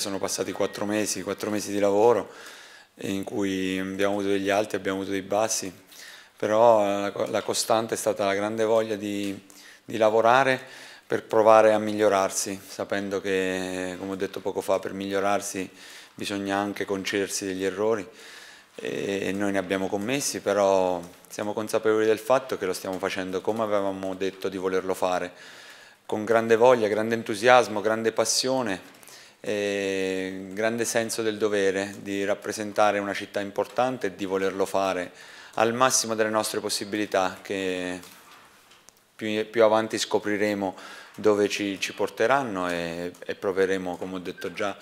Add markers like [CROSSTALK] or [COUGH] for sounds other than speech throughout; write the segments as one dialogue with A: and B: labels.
A: Sono passati quattro mesi, quattro mesi di lavoro in cui abbiamo avuto degli alti, abbiamo avuto dei bassi, però la costante è stata la grande voglia di, di lavorare per provare a migliorarsi, sapendo che, come ho detto poco fa, per migliorarsi bisogna anche concedersi degli errori e noi ne abbiamo commessi, però siamo consapevoli del fatto che lo stiamo facendo come avevamo detto di volerlo fare, con grande voglia, grande entusiasmo, grande passione eh, grande senso del dovere di rappresentare una città importante e di volerlo fare al massimo delle nostre possibilità che più, più avanti scopriremo dove ci, ci porteranno e, e, proveremo, come ho detto già,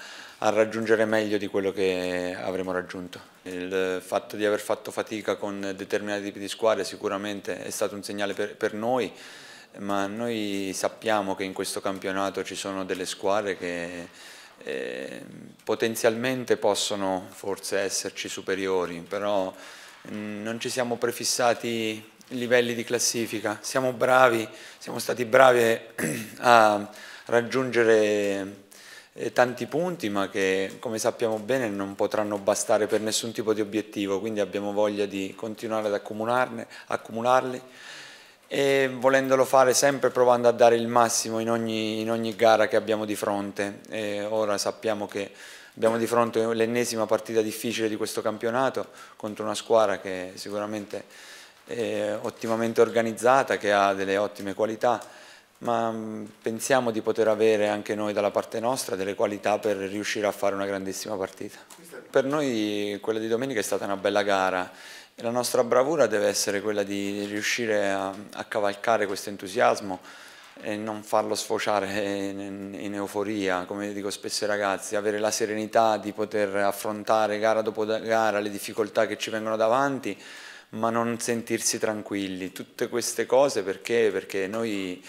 A: a raggiungere meglio di quello che avremo raggiunto. Il fatto di aver fatto fatica con determinati tipi di squadre sicuramente è stato un segnale per, per noi, ma noi sappiamo che in questo campionato ci sono delle squadre che eh, potenzialmente possono forse esserci superiori, però mm, non ci siamo prefissati livelli di classifica, siamo bravi, siamo stati bravi [CLEARS THROAT] a raggiungere eh, tanti punti ma che come sappiamo bene non potranno bastare per nessun tipo di obiettivo, quindi abbiamo voglia di continuare ad accumularli e volendolo fare sempre provando a dare il massimo in ogni, in ogni gara che abbiamo di fronte. E ora sappiamo che abbiamo di fronte l'ennesima partita difficile di questo campionato contro una squadra che sicuramente è eh, ottimamente organizzata, che ha delle ottime qualità ma mm, pensiamo di poter avere anche noi dalla parte nostra delle qualità per riuscire a fare una grandissima partita. Per noi quella di domenica è stata una bella gara e la nostra bravura deve essere quella di riuscire a, a cavalcare questo entusiasmo e non farlo sfociare in, in, euforia, come dico spesso ai ragazzi, avere la serenità di poter affrontare gara dopo gara le difficoltà che ci vengono davanti, ma non sentirsi tranquilli. Tutte queste cose perché? Perché noi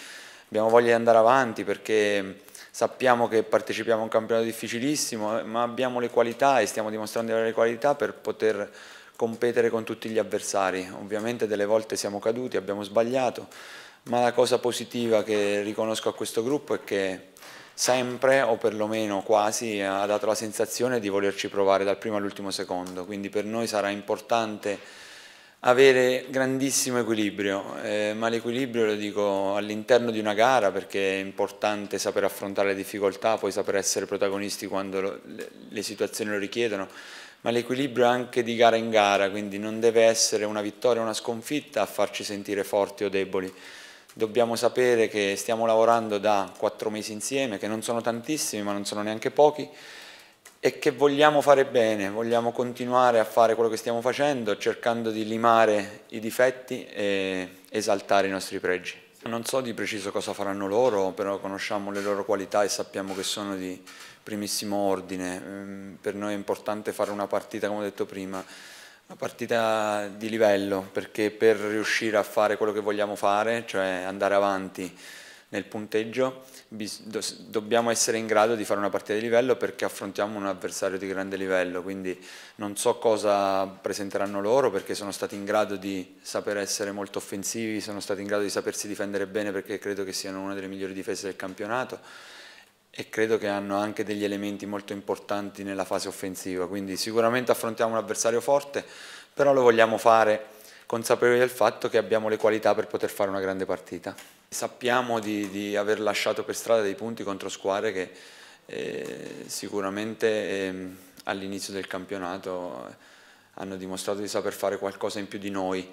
A: abbiamo voglia di andare avanti perché sappiamo che partecipiamo a un campionato difficilissimo, eh, ma abbiamo le qualità e stiamo dimostrando di avere le qualità per poter competere con tutti gli avversari. Ovviamente delle volte siamo caduti, abbiamo sbagliato, ma la cosa positiva che riconosco a questo gruppo è che sempre o perlomeno quasi ha dato la sensazione di volerci provare dal primo all'ultimo secondo, quindi per noi sarà importante avere grandissimo equilibrio, eh, ma l'equilibrio lo dico all'interno di una gara perché è importante saper affrontare le difficoltà, poi saper essere protagonisti quando lo, le, le, situazioni lo richiedono, ma l'equilibrio anche di gara in gara, quindi non deve essere una vittoria o una sconfitta a farci sentire forti o deboli. Dobbiamo sapere che stiamo lavorando da quattro mesi insieme, che non sono tantissimi ma non sono neanche pochi, e che vogliamo fare bene, vogliamo continuare a fare quello che stiamo facendo cercando di limare i difetti e esaltare i nostri pregi. Non so di preciso cosa faranno loro, però conosciamo le loro qualità e sappiamo che sono di primissimo ordine. Ehm, per noi è importante fare una partita, come ho detto prima, una partita di livello, perché per riuscire a fare quello che vogliamo fare, cioè andare avanti, nel punteggio dobbiamo essere in grado di fare una partita di livello perché affrontiamo un avversario di grande livello, quindi non so cosa presenteranno loro perché sono stati in grado di saper essere molto offensivi, sono stati in grado di sapersi difendere bene perché credo che siano una delle migliori difese del campionato e credo che hanno anche degli elementi molto importanti nella fase offensiva, quindi sicuramente affrontiamo un avversario forte, però lo vogliamo fare consapevoli del fatto che abbiamo le qualità per poter fare una grande partita. Sappiamo di, di aver lasciato per strada dei punti contro squadre che eh, sicuramente eh, all'inizio del campionato eh, hanno dimostrato di saper fare qualcosa in più di noi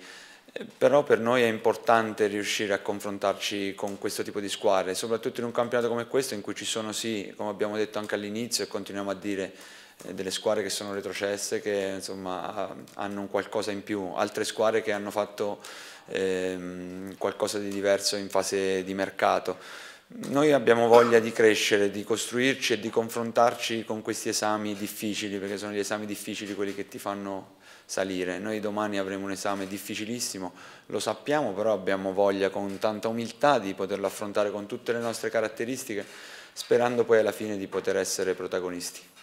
A: eh, però per noi è importante riuscire a confrontarci con questo tipo di squadre, soprattutto in un campionato come questo in cui ci sono sì, come abbiamo detto anche all'inizio e continuiamo a dire, eh, delle squadre che sono retrocesse che insomma, hanno un qualcosa in più, altre squadre che hanno fatto ehm, qualcosa di diverso in fase di mercato. Noi abbiamo voglia di crescere, di costruirci e di confrontarci con questi esami difficili, perché sono gli esami difficili quelli che ti fanno salire. Noi domani avremo un esame difficilissimo, lo sappiamo, però abbiamo voglia con tanta umiltà di poterlo affrontare con tutte le nostre caratteristiche, sperando poi alla fine di poter essere protagonisti.